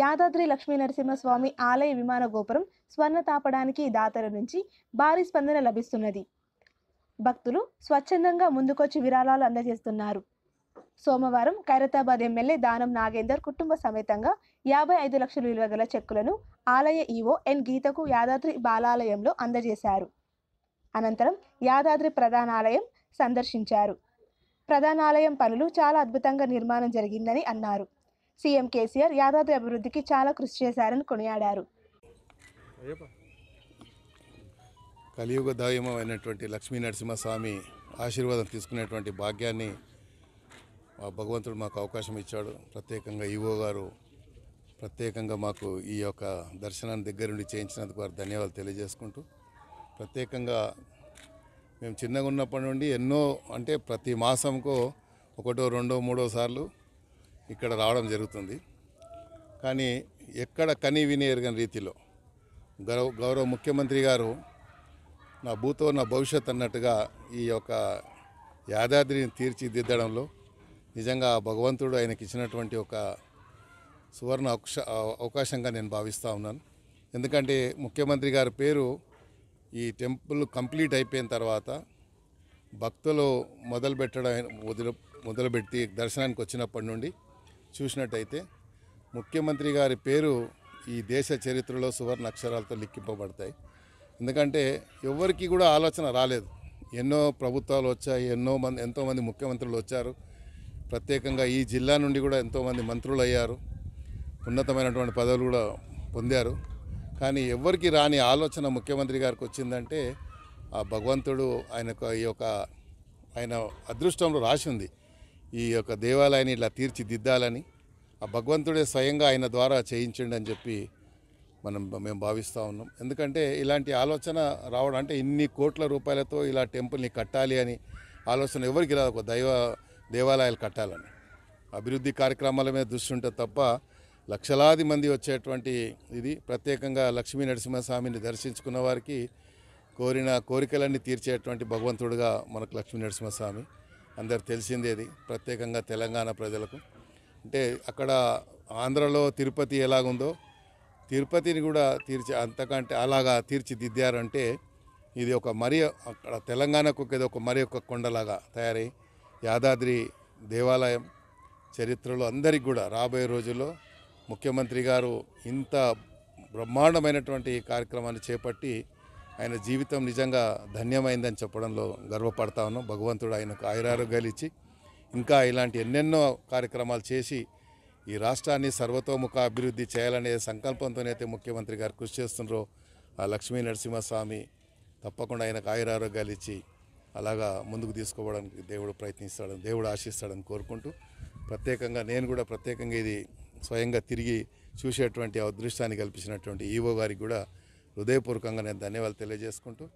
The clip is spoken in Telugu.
యాదాద్రి లక్ష్మీ నరసింహస్వామి ఆలయ విమాన గోపురం స్వర్ణ తాపడానికి దాతల నుంచి భారీ స్పందన లభిస్తున్నది భక్తులు స్వచ్ఛందంగా ముందుకొచ్చి విరాళాలు అందజేస్తున్నారు సోమవారం ఖైరతాబాద్ ఎమ్మెల్యే దానం నాగేందర్ కుటుంబ సమేతంగా యాభై ఐదు లక్షల విలువ గల చెక్కులను ఆలయ ఈవో ఎన్ గీతకు యాదాద్రి బాలాలయంలో అందజేశారు అనంతరం యాదాద్రి ప్రధానాలయం సందర్శించారు ప్రధానాలయం పనులు చాలా అద్భుతంగా నిర్మాణం జరిగిందని అన్నారు సీఎం కేసీఆర్ యాదాద్రి అభివృద్ధికి చాలా కృషి చేశారని కొనియాడారు కలియుగ దైవం అయినటువంటి లక్ష్మీ నరసింహస్వామి ఆశీర్వాదం తీసుకునేటువంటి భాగ్యాన్ని మా భగవంతుడు మాకు అవకాశం ఇచ్చాడు ప్రత్యేకంగా ఈవో గారు ప్రత్యేకంగా మాకు ఈ యొక్క దర్శనాన్ని దగ్గర నుండి చేయించినందుకు వారు ధన్యవాదాలు తెలియజేసుకుంటూ ప్రత్యేకంగా మేము చిన్నగా ఉన్నప్పటి నుండి ఎన్నో అంటే ప్రతి మాసంకో ఒకటో రెండో మూడో సార్లు ఇక్కడ రావడం జరుగుతుంది కానీ ఎక్కడ కనీ విని ఎరగని రీతిలో గౌరవ గౌరవ ముఖ్యమంత్రి గారు నా భూతో నా భవిష్యత్ అన్నట్టుగా ఈ యొక్క యాదాద్రిని తీర్చిదిద్దడంలో నిజంగా భగవంతుడు ఆయనకి ఇచ్చినటువంటి ఒక సువర్ణ అవకాశంగా నేను భావిస్తూ ఉన్నాను ఎందుకంటే ముఖ్యమంత్రి గారి పేరు ఈ టెంపుల్ కంప్లీట్ అయిపోయిన తర్వాత భక్తులు మొదలుపెట్టడం మొదలు మొదలుపెట్టి దర్శనానికి వచ్చినప్పటి నుండి చూసినట్టయితే ముఖ్యమంత్రి గారి పేరు ఈ దేశ చరిత్రలో సువర్ణ అక్షరాలతో లిక్కింపబడతాయి ఎందుకంటే ఎవరికి కూడా ఆలోచన రాలేదు ఎన్నో ప్రభుత్వాలు వచ్చాయి ఎన్నో మంది ఎంతోమంది ముఖ్యమంత్రులు వచ్చారు ప్రత్యేకంగా ఈ జిల్లా నుండి కూడా ఎంతోమంది మంత్రులు అయ్యారు ఉన్నతమైనటువంటి పదవులు కూడా పొందారు కానీ ఎవరికి రాని ఆలోచన ముఖ్యమంత్రి గారికి వచ్చిందంటే ఆ భగవంతుడు ఆయనకు ఈ యొక్క ఆయన అదృష్టంలో రాసి ఉంది ఈ యొక్క దేవాలయాన్ని ఇట్లా తీర్చిదిద్దాలని ఆ భగవంతుడే స్వయంగా ఆయన ద్వారా చేయించండి అని చెప్పి మనం మేము భావిస్తూ ఉన్నాం ఎందుకంటే ఇలాంటి ఆలోచన రావడం అంటే ఇన్ని కోట్ల రూపాయలతో ఇలా టెంపుల్ని కట్టాలి అని ఆలోచన ఎవరికి రాదు ఒక దైవ దేవాలయాలు కట్టాలని అభివృద్ధి కార్యక్రమాల మీద దృష్టి ఉంటే తప్ప లక్షలాది మంది వచ్చేటువంటి ఇది ప్రత్యేకంగా లక్ష్మీ నరసింహస్వామిని దర్శించుకున్న వారికి కోరిన కోరికలన్నీ తీర్చేటువంటి భగవంతుడుగా మనకు లక్ష్మీ నరసింహస్వామి అందరు తెలిసిందేది ప్రత్యేకంగా తెలంగాణ ప్రజలకు అంటే అక్కడ ఆంధ్రలో తిరుపతి ఎలాగుందో తిరుపతిని కూడా తీర్చి అంతకంటే అలాగా తీర్చిదిద్దారంటే ఇది ఒక మరి అక్కడ తెలంగాణకు ఇది ఒక మరి ఒక కొండలాగా తయారై యాదాద్రి దేవాలయం చరిత్రలో అందరికి కూడా రాబోయే రోజుల్లో ముఖ్యమంత్రి గారు ఇంత బ్రహ్మాండమైనటువంటి కార్యక్రమాన్ని చేపట్టి ఆయన జీవితం నిజంగా ధన్యమైందని చెప్పడంలో గర్వపడతా ఉన్నాం భగవంతుడు ఆయనకు ఆయురారోగ్యాలు ఇచ్చి ఇంకా ఇలాంటి ఎన్నెన్నో కార్యక్రమాలు చేసి ఈ రాష్ట్రాన్ని సర్వతోముఖ అభివృద్ధి చేయాలనే సంకల్పంతోనైతే ముఖ్యమంత్రి గారు కృషి చేస్తున్నారో ఆ లక్ష్మీ నరసింహస్వామి తప్పకుండా ఆయనకు ఆయురారోగ్యాలు ఇచ్చి అలాగా ముందుకు తీసుకోవడానికి దేవుడు ప్రయత్నిస్తాడని దేవుడు ఆశిస్తాడని కోరుకుంటూ ప్రత్యేకంగా నేను కూడా ప్రత్యేకంగా ఇది స్వయంగా తిరిగి చూసేటువంటి అదృష్టాన్ని కల్పించినటువంటి ఈవో గారికి కూడా హృదయపూర్వకంగా నేను ధన్యవాదాలు తెలియజేసుకుంటూ